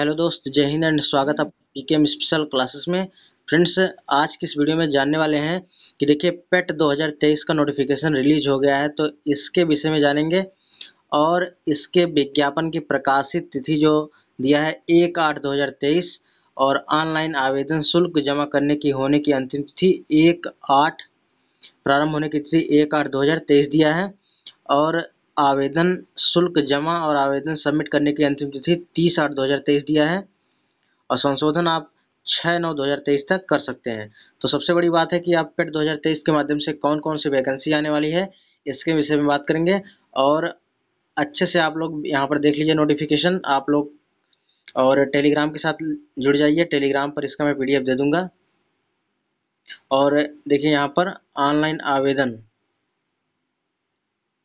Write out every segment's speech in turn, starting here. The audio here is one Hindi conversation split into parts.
हेलो दोस्त जय हिंद एंड स्वागत है पीकेएम स्पेशल क्लासेस में फ्रेंड्स आज की इस वीडियो में जानने वाले हैं कि देखिए पेट e 2023 का नोटिफिकेशन रिलीज हो गया है तो इसके विषय में जानेंगे और इसके विज्ञापन की प्रकाशित तिथि जो दिया है एक आठ तेईस और ऑनलाइन आवेदन शुल्क जमा करने की होने की अंतिम तिथि एक आठ प्रारंभ होने की तिथि एक आठ दो दिया है और आवेदन शुल्क जमा और आवेदन सबमिट करने की अंतिम तिथि तीस आठ दो हज़ार तेईस दिया है और संशोधन आप छः नौ दो हज़ार तेईस तक कर सकते हैं तो सबसे बड़ी बात है कि आप पेट e दो हज़ार तेईस के माध्यम से कौन कौन सी वैकेंसी आने वाली है इसके विषय में बात करेंगे और अच्छे से आप लोग यहाँ पर देख लीजिए नोटिफिकेशन आप लोग और टेलीग्राम के साथ जुड़ जाइए टेलीग्राम पर इसका मैं पी दे दूँगा और देखिए यहाँ पर ऑनलाइन आवेदन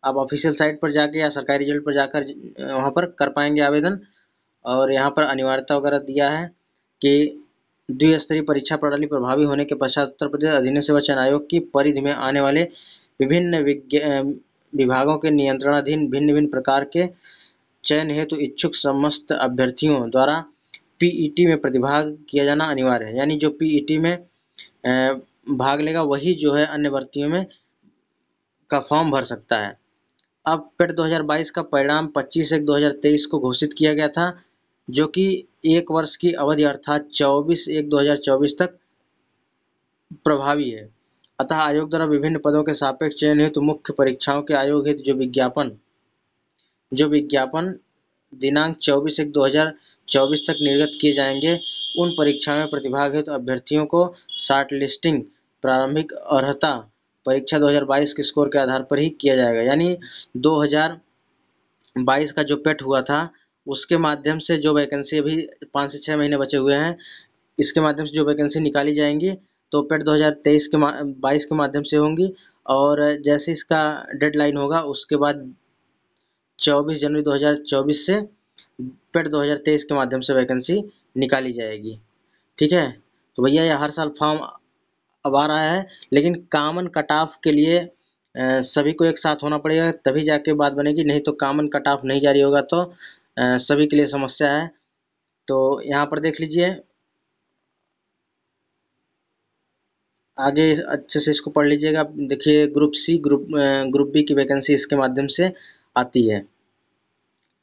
आप ऑफिशियल साइट पर जाके या सरकारी रिजल्ट पर जाकर वहाँ पर कर पाएंगे आवेदन और यहाँ पर अनिवार्यता वगैरह दिया है कि द्विस्तरीय परीक्षा प्रणाली प्रभावी होने के पश्चात उत्तर प्रदेश अधीन सेवा चयन आयोग की परिधि में आने वाले विभिन्न विभागों के नियंत्रणाधीन भिन्न भिन्न प्रकार के चयन हेतु तो इच्छुक समस्त अभ्यर्थियों द्वारा पीईटी e में प्रतिभाग किया जाना अनिवार्य है यानी जो पीईटी e में भाग लेगा वही जो है अन्य भर्तियों में का फॉर्म भर सकता है अब पेट 2022 का परिणाम 25 एक 2023 को घोषित किया गया था जो कि एक वर्ष की अवधि अर्थात 24 एक 2024 तक प्रभावी है अतः आयोग द्वारा विभिन्न पदों के सापेक्ष चयन हेतु मुख्य परीक्षाओं के आयोग हेतु जो विज्ञापन जो विज्ञापन दिनांक 24 एक 2024 तक निर्गत किए जाएंगे उन परीक्षाओं में प्रतिभाग हेतु अभ्यर्थियों को शार्ट लिस्टिंग प्रारंभिक अर्हता परीक्षा 2022 के स्कोर के आधार पर ही किया जाएगा यानी 2022 का जो पेट हुआ था उसके माध्यम से जो वैकेंसी अभी पाँच से छः महीने बचे हुए हैं इसके माध्यम से जो वैकेंसी निकाली जाएंगी तो पेट 2023 के बाईस के माध्यम से होंगी और जैसे इसका डेडलाइन होगा उसके बाद 24 जनवरी 2024 से पेट 2023 के माध्यम से वैकेंसी निकाली जाएगी ठीक है तो भैया यह हर साल फॉर्म अब आ रहा है लेकिन कामन कट ऑफ के लिए सभी को एक साथ होना पड़ेगा तभी जाके बात बनेगी नहीं तो कामन कट ऑफ नहीं जारी होगा तो सभी के लिए समस्या है तो यहाँ पर देख लीजिए आगे अच्छे से इसको पढ़ लीजिएगा देखिए group C group group B की वैकेंसी इसके माध्यम से आती है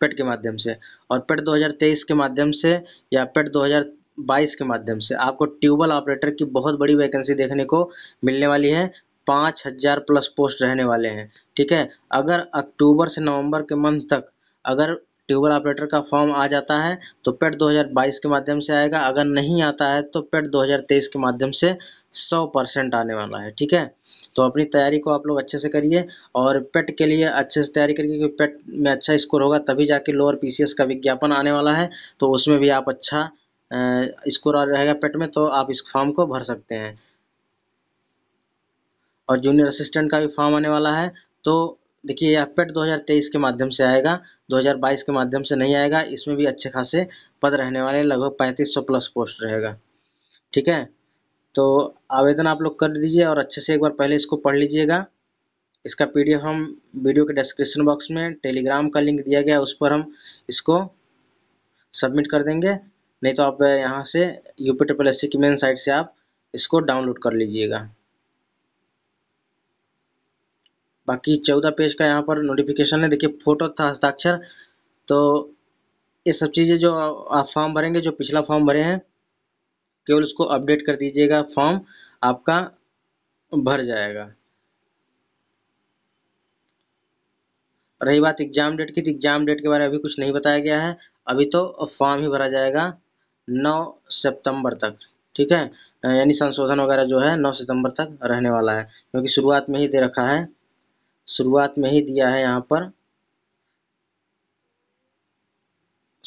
पेट के माध्यम से और पेट 2023 के माध्यम से या पेट बाईस के माध्यम से आपको ट्यूबल ऑपरेटर की बहुत बड़ी वैकेंसी देखने को मिलने वाली है पाँच हज़ार प्लस पोस्ट रहने वाले हैं ठीक है अगर अक्टूबर से नवंबर के मंथ तक अगर ट्यूबल ऑपरेटर का फॉर्म आ जाता है तो पेट 2022 के माध्यम से आएगा अगर नहीं आता है तो पेट 2023 के माध्यम से 100 परसेंट आने वाला है ठीक है तो अपनी तैयारी को आप लोग अच्छे से करिए और पेट के लिए अच्छे से तैयारी करिए क्योंकि पेट में अच्छा स्कोर होगा तभी जाके लोअर पी का विज्ञापन आने वाला है तो उसमें भी आप अच्छा स्कोर आ रहेगा पेट में तो आप इस फॉर्म को भर सकते हैं और जूनियर असिस्टेंट का भी फॉर्म आने वाला है तो देखिए यह पेट 2023 के माध्यम से आएगा 2022 के माध्यम से नहीं आएगा इसमें भी अच्छे खासे पद रहने वाले लगभग 3500 प्लस पोस्ट रहेगा ठीक है तो आवेदन आप लोग कर दीजिए और अच्छे से एक बार पहले इसको पढ़ लीजिएगा इसका पीडीएफ हम वीडियो के डिस्क्रिप्शन बॉक्स में टेलीग्राम का लिंक दिया गया उस पर हम इसको सबमिट कर देंगे नहीं तो आप यहाँ से U P triple S C की मेन साइट से आप इसको डाउनलोड कर लीजिएगा बाकी चौदह पेज का यहाँ पर नोटिफिकेशन है देखिए फोटो था हस्ताक्षर तो ये सब चीज़ें जो आप फॉर्म भरेंगे जो पिछला फॉर्म भरे हैं केवल उसको अपडेट कर दीजिएगा फॉर्म आपका भर जाएगा रही बात एग्ज़ाम डेट की तो एग्ज़ाम डेट के बारे में अभी कुछ नहीं बताया गया है अभी तो फॉर्म ही भरा जाएगा नौ सितंबर तक ठीक है यानी संशोधन वगैरह जो है नौ सितंबर तक रहने वाला है क्योंकि शुरुआत में ही दे रखा है शुरुआत में ही दिया है यहाँ पर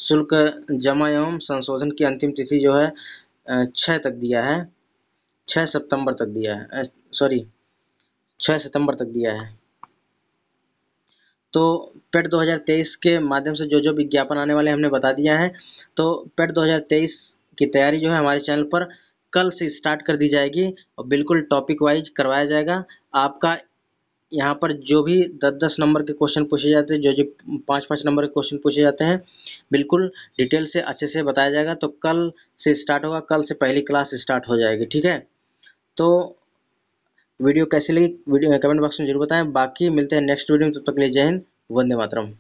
शुल्क जमा एवं संशोधन की अंतिम तिथि जो है छः तक दिया है छः सितंबर तक दिया है सॉरी छः सितंबर तक दिया है तो पेट 2023 के माध्यम से जो जो विज्ञापन आने वाले हमने बता दिया है तो पेट 2023 की तैयारी जो है हमारे चैनल पर कल से स्टार्ट कर दी जाएगी और बिल्कुल टॉपिक वाइज करवाया जाएगा आपका यहाँ पर जो भी दस दस नंबर के क्वेश्चन पूछे जाते हैं जो जो पाँच पाँच नंबर के क्वेश्चन पूछे जाते हैं बिल्कुल डिटेल से अच्छे से बताया जाएगा तो कल से स्टार्ट होगा कल से पहली क्लास स्टार्ट हो जाएगी ठीक है तो वीडियो कैसी लगी वीडियो कमेंट बॉक्स में जरूर बताएं बाकी मिलते हैं नेक्स्ट वीडियो में तब तक के लिए जय हिंद वंदे मातरम